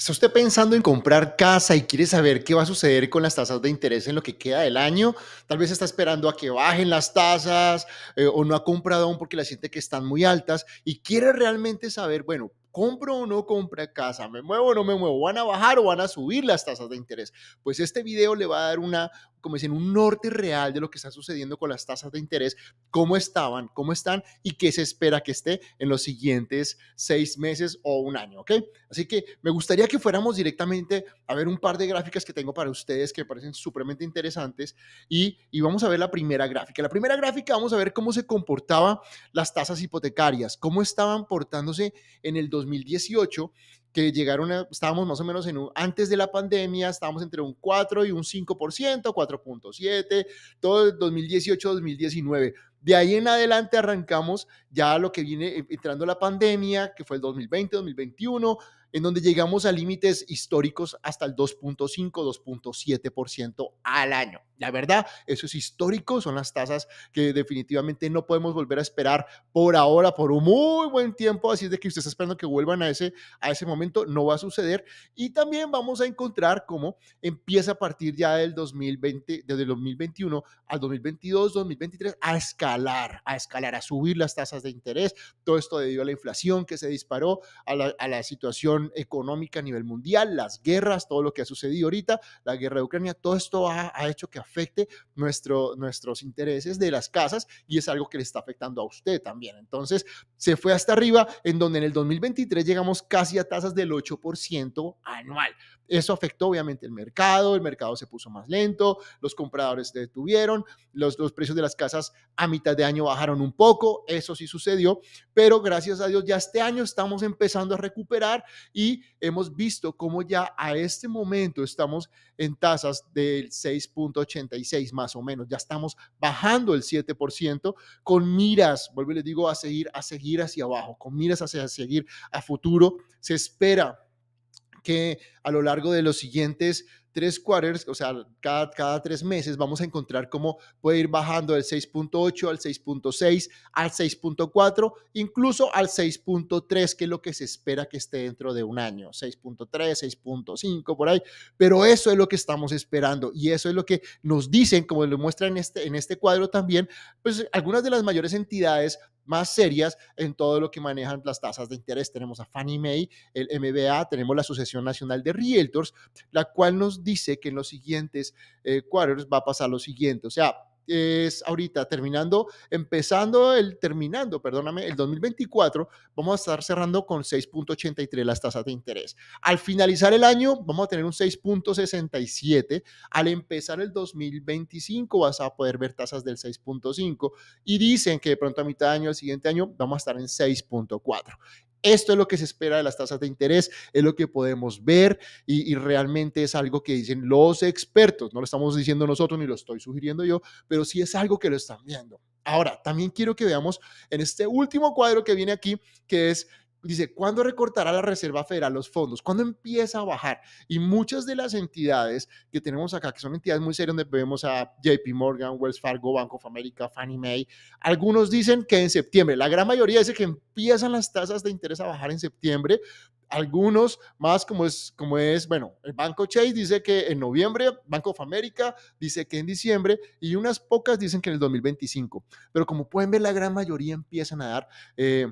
¿Está usted pensando en comprar casa y quiere saber qué va a suceder con las tasas de interés en lo que queda del año? Tal vez está esperando a que bajen las tasas eh, o no ha comprado aún porque la siente que están muy altas y quiere realmente saber, bueno, ¿Compro o no compra casa? ¿Me muevo o no me muevo? ¿Van a bajar o van a subir las tasas de interés? Pues este video le va a dar una como dicen, un norte real de lo que está sucediendo con las tasas de interés, cómo estaban, cómo están y qué se espera que esté en los siguientes seis meses o un año, ¿ok? Así que me gustaría que fuéramos directamente a ver un par de gráficas que tengo para ustedes que me parecen supremamente interesantes y, y vamos a ver la primera gráfica. La primera gráfica vamos a ver cómo se comportaban las tasas hipotecarias, cómo estaban portándose en el 2018 que llegaron, a, estábamos más o menos en un, antes de la pandemia, estábamos entre un 4 y un 5%, 4.7, todo el 2018-2019. De ahí en adelante arrancamos ya lo que viene eh, entrando la pandemia, que fue el 2020, 2021, en donde llegamos a límites históricos hasta el 2.5, 2.7% al año. La verdad, eso es histórico, son las tasas que definitivamente no podemos volver a esperar por ahora, por un muy buen tiempo, así es de que usted está esperando que vuelvan a ese, a ese momento, no va a suceder. Y también vamos a encontrar cómo empieza a partir ya del 2020, desde el 2021 al 2022, 2023, a escalar, a escalar, a subir las tasas de interés, todo esto debido a la inflación que se disparó, a la, situación económica a nivel mundial, las guerras, todo lo que ha sucedido ahorita, la guerra de Ucrania, todo esto ha, ha hecho que afecte nuestro, nuestros intereses de las casas y es algo que le está afectando a usted también. Entonces, se fue hasta arriba en donde en el 2023 llegamos casi a tasas del 8% anual. Eso afectó obviamente el mercado, el mercado se puso más lento, los compradores se detuvieron, los, los precios de las casas a mitad de año bajaron un poco, eso sí sucedió, pero gracias a Dios ya este año estamos empezando a recuperar y hemos visto cómo ya a este momento estamos en tasas del 6.8 más o menos. Ya estamos bajando el 7% con miras, vuelvo y les digo, a seguir, a seguir hacia abajo, con miras hacia a seguir a futuro. Se espera que a lo largo de los siguientes tres quarters, o sea, cada, cada tres meses vamos a encontrar cómo puede ir bajando del 6.8 al 6.6, al 6.4, incluso al 6.3, que es lo que se espera que esté dentro de un año, 6.3, 6.5, por ahí. Pero eso es lo que estamos esperando y eso es lo que nos dicen, como lo muestra en este, en este cuadro también, pues algunas de las mayores entidades más serias en todo lo que manejan las tasas de interés. Tenemos a Fannie Mae, el MBA, tenemos la Asociación Nacional de Realtors, la cual nos dice que en los siguientes cuadros eh, va a pasar lo siguiente. O sea, es ahorita terminando, empezando el, terminando, perdóname, el 2024, vamos a estar cerrando con 6.83 las tasas de interés. Al finalizar el año, vamos a tener un 6.67. Al empezar el 2025, vas a poder ver tasas del 6.5. Y dicen que de pronto a mitad de año, el siguiente año, vamos a estar en 6.4. Esto es lo que se espera de las tasas de interés, es lo que podemos ver y, realmente es algo que dicen los expertos, no lo estamos diciendo nosotros ni lo estoy sugiriendo yo, pero sí es algo que lo están viendo. Ahora, también quiero que veamos en este último cuadro que viene aquí, que es dice, ¿cuándo recortará la Reserva Federal los fondos? ¿Cuándo empieza a bajar? Y muchas de las entidades que tenemos acá, que son entidades muy serias, donde vemos a JP Morgan, Wells Fargo, Bank of America, Fannie Mae, algunos dicen que en septiembre, la gran mayoría dice que empiezan las tasas de interés a bajar en septiembre. Algunos más como es, como es, bueno, el Banco Chase dice que en noviembre, Bank of America dice que en diciembre y unas pocas dicen que en el 2025. Pero como pueden ver, la gran mayoría empiezan a dar... Eh,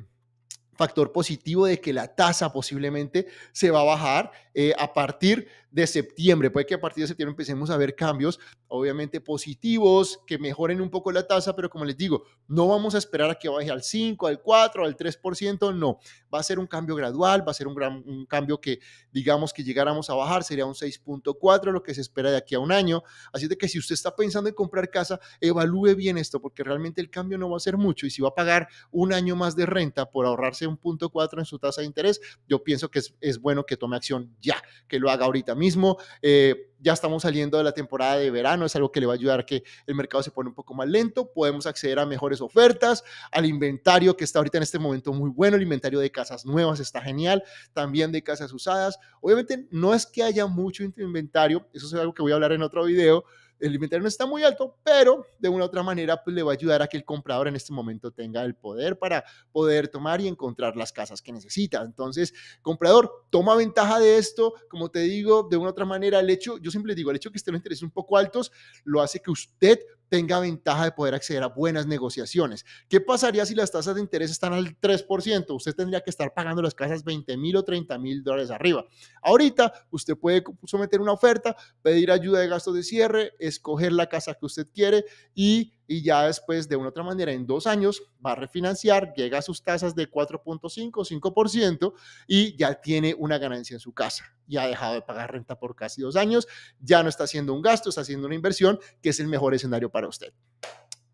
factor positivo de que la tasa posiblemente se va a bajar eh, a partir de septiembre. Puede que a partir de septiembre empecemos a ver cambios, obviamente positivos, que mejoren un poco la tasa, pero como les digo, no vamos a esperar a que baje al 5, al 4, al 3%, no. Va a ser un cambio gradual, va a ser un, gran, un cambio que digamos que llegáramos a bajar, sería un 6.4, lo que se espera de aquí a un año. Así de que si usted está pensando en comprar casa, evalúe bien esto, porque realmente el cambio no va a ser mucho y si va a pagar un año más de renta por ahorrarse un punto cuatro en su tasa de interés, yo pienso que es, bueno que tome acción ya, que lo haga ahorita mismo. Eh, ya estamos saliendo de la temporada de verano, es algo que le va a ayudar que el mercado se pone un poco más lento, podemos acceder a mejores ofertas, al inventario que está ahorita en este momento muy bueno, el inventario de casas nuevas está genial, también de casas usadas. Obviamente no es que haya mucho inventario, eso es algo que voy a hablar en otro video, el inventario no está muy alto, pero de una u otra manera pues, le va a ayudar a que el comprador en este momento tenga el poder para poder tomar y encontrar las casas que necesita. Entonces, comprador, toma ventaja de esto. Como te digo, de una u otra manera, el hecho, yo siempre digo, el hecho que estén los intereses un poco altos, lo hace que usted tenga ventaja de poder acceder a buenas negociaciones. ¿Qué pasaría si las tasas de interés están al 3%? Usted tendría que estar pagando las casas 20 mil o 30 mil dólares arriba. Ahorita usted puede someter una oferta, pedir ayuda de gastos de cierre, escoger la casa que usted quiere y y ya después de una otra manera en dos años va a refinanciar, llega a sus tasas de 4.5, 5% y ya tiene una ganancia en su casa. Ya ha dejado de pagar renta por casi dos años, ya no está haciendo un gasto, está haciendo una inversión que es el mejor escenario para usted.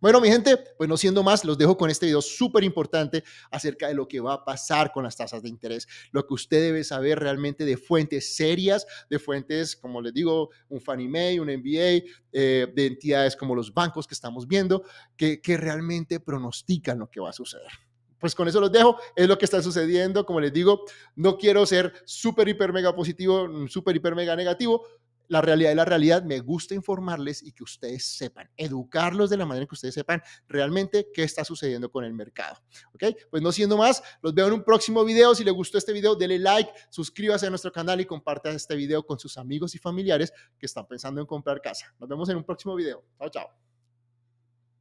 Bueno, mi gente, pues no siendo más, los dejo con este video súper importante acerca de lo que va a pasar con las tasas de interés, lo que usted debe saber realmente de fuentes serias, de fuentes, como les digo, un Fannie Mae, un MBA, eh, de entidades como los bancos que estamos viendo, que, que realmente pronostican lo que va a suceder pues con eso los dejo. Es lo que está sucediendo. Como les digo, no quiero ser súper, hiper, mega positivo, súper, hiper, mega negativo, la realidad de la realidad, me gusta informarles y que ustedes sepan, educarlos de la manera que ustedes sepan realmente qué está sucediendo con el mercado. ¿Ok? Pues no siendo más, los veo en un próximo video. Si les gustó este video, denle like, suscríbase a nuestro canal y comparte este video con sus amigos y familiares que están pensando en comprar casa. Nos vemos en un próximo video. Chao, chao.